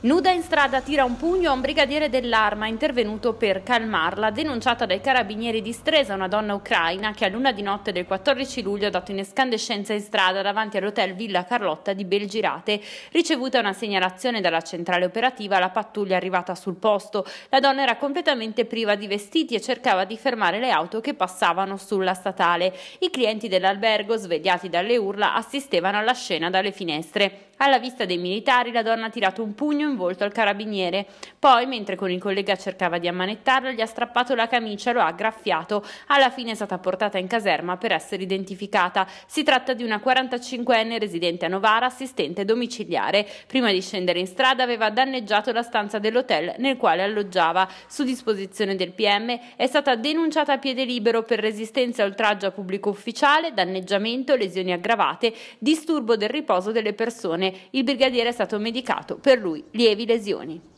Nuda in strada tira un pugno a un brigadiere dell'arma intervenuto per calmarla, denunciata dai carabinieri di Stresa, una donna ucraina che a luna di notte del 14 luglio ha dato in escandescenza in strada davanti all'hotel Villa Carlotta di Belgirate. Ricevuta una segnalazione dalla centrale operativa, la pattuglia è arrivata sul posto. La donna era completamente priva di vestiti e cercava di fermare le auto che passavano sulla statale. I clienti dell'albergo, svegliati dalle urla, assistevano alla scena dalle finestre. Alla vista dei militari la donna ha tirato un pugno in volto al carabiniere, poi mentre con il collega cercava di ammanettarlo gli ha strappato la camicia e lo ha graffiato, alla fine è stata portata in caserma per essere identificata. Si tratta di una 45enne residente a Novara, assistente domiciliare. Prima di scendere in strada aveva danneggiato la stanza dell'hotel nel quale alloggiava. Su disposizione del PM è stata denunciata a piede libero per resistenza e oltraggio a pubblico ufficiale, danneggiamento, lesioni aggravate, disturbo del riposo delle persone il brigadiere è stato medicato per lui lievi lesioni.